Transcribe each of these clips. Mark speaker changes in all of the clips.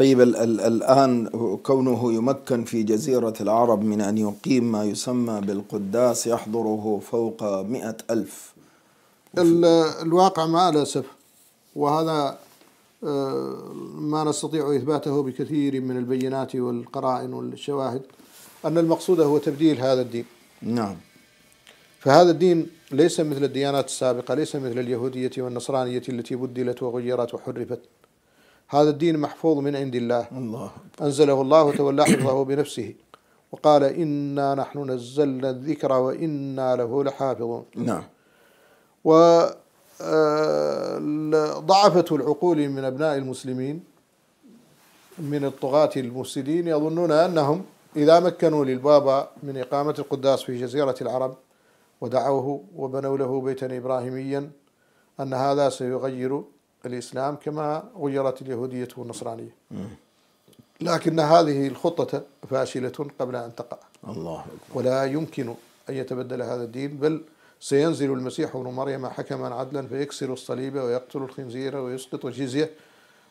Speaker 1: طيب الآن كونه يمكن في جزيرة العرب من أن يقيم ما يسمى بالقداس يحضره فوق مئة ألف
Speaker 2: الواقع مع الأسف وهذا آه، ما نستطيع إثباته بكثير من البينات والقرائن والشواهد أن المقصود هو تبديل هذا الدين نعم فهذا الدين ليس مثل الديانات السابقة ليس مثل اليهودية والنصرانية التي بدلت وغيرت وحرفت هذا الدين محفوظ من عند الله الله أنزله الله وتولى حفظه بنفسه وقال إنا نحن نزلنا الذكر وإنا له لحافظون نعم و آه، ضعفت العقول من أبناء المسلمين من الطغاة المفسدين يظنون أنهم إذا مكنوا للبابا من إقامة القداس في جزيرة العرب ودعوه وبنوا له بيتا إبراهيميا أن هذا سيغير الإسلام كما غيرت اليهودية والنصرانية لكن هذه الخطة فاشلة قبل أن تقع الله ولا يمكن أن يتبدل هذا الدين بل سينزل المسيح ابن مريم حكما عدلا فيكسر الصليب ويقتل الخنزير ويسقط الجزية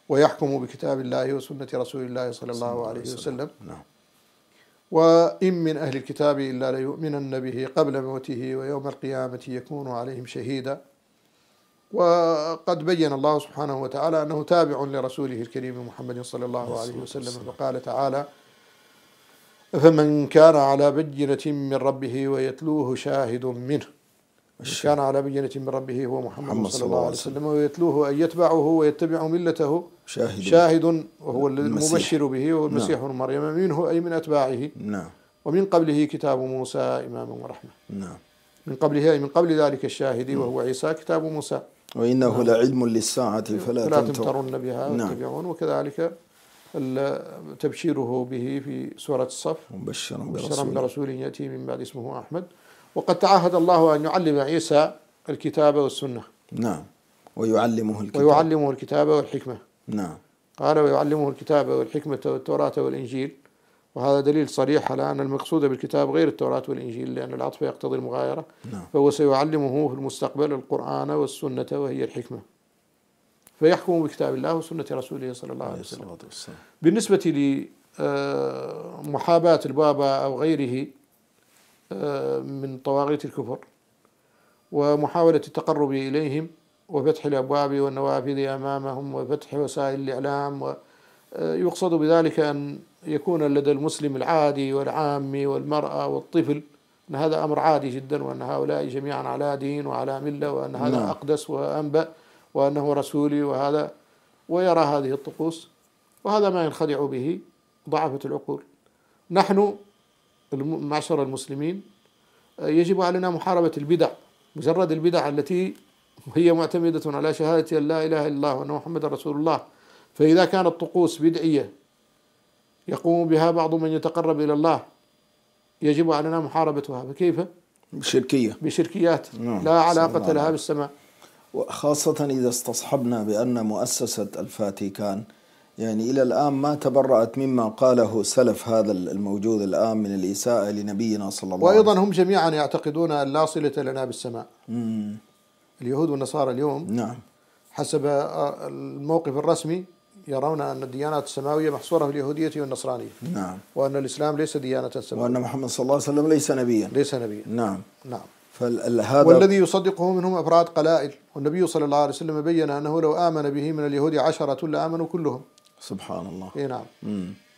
Speaker 2: ويحكم بكتاب الله وسنة رسول الله صلى الله عليه وسلم نعم وإن من أهل الكتاب إلا ليؤمنن به قبل موته ويوم القيامة يكون عليهم شهيدا وقد بين الله سبحانه وتعالى أنه تابع لرسوله الكريم محمد صلى الله عليه وسلم فقال تعالى فمن كان على بجنة من ربه ويتلوه شاهد منه من كان على بجنة من ربه هو محمد, محمد صلى الله عليه وسلم ويتلوه أن يتبعه ويتبع ملته شاهد, شاهد وهو المبشر به وهو المسيح نعم. ابن مريم منه أي من أتباعه نعم ومن قبله كتاب موسى إمام ورحمة نعم من قبله أي من قبل ذلك الشاهد نعم. وهو عيسى كتاب موسى
Speaker 1: وإنه لعلم للساعة فلا, فلا تمترن بها نعم.
Speaker 2: وكذلك تبشيره به في سورة الصف مبشرا برسول, برسول يأتي من بعد اسمه أحمد وقد تعهد الله أن يعلم عيسى الكتاب والسنة
Speaker 1: نعم ويعلمه الكتاب
Speaker 2: ويعلمه الكتاب والحكمة نعم قال ويعلمه الكتاب والحكمة والتوراة والإنجيل وهذا دليل صريح على أن المقصود بالكتاب غير التوراة والإنجيل لأن العطف يقتضي المغايرة نعم. فهو سيعلمه في المستقبل القرآن والسنة وهي الحكمة فيحكم بكتاب الله وسنة رسوله صلى الله عليه وسلم بالنسبة لمحاباة آه، البابا أو غيره آه، من طواغيت الكفر ومحاولة التقرب إليهم وفتح الأبواب والنوافذ أمامهم وفتح وسائل الإعلام آه، يقصد بذلك أن يكون لدى المسلم العادي والعامي والمرأة والطفل أن هذا أمر عادي جدا وأن هؤلاء جميعا على دين وعلى ملة وأن هذا نعم. أقدس وأنبأ وأنه رسولي وهذا ويرى هذه الطقوس وهذا ما ينخدع به ضعفة العقول نحن معشر المسلمين آه، يجب علينا محاربة البدع مجرد البدع التي هي معتمدة على شهادة أن لا إله إلا الله وأن محمد رسول الله فإذا كانت طقوس بدعية يقوم بها بعض من يتقرب إلى الله يجب علينا محاربتها فكيف؟ بشركية بشركيات نعم. لا علاقة لها بالسماء
Speaker 1: وخاصة إذا استصحبنا بأن مؤسسة الفاتيكان يعني إلى الآن ما تبرأت مما قاله سلف هذا الموجود الآن من الإساءة لنبينا صلى الله عليه وسلم
Speaker 2: وأيضا هم جميعا يعتقدون أن لا صلة لنا بالسماء مم. اليهود والنصارى اليوم نعم حسب الموقف الرسمي يرون أن الديانات السماوية محصورة في اليهودية والنصرانية نعم وأن الإسلام ليس ديانة سماوية
Speaker 1: وأن محمد صلى الله عليه وسلم ليس نبيا ليس نبيا نعم نعم فهذا والذي
Speaker 2: يصدقه منهم أفراد قلائل والنبي صلى الله عليه وسلم بين أنه لو آمن به من اليهود عشرة لآمنوا كلهم
Speaker 1: سبحان الله اي نعم مم.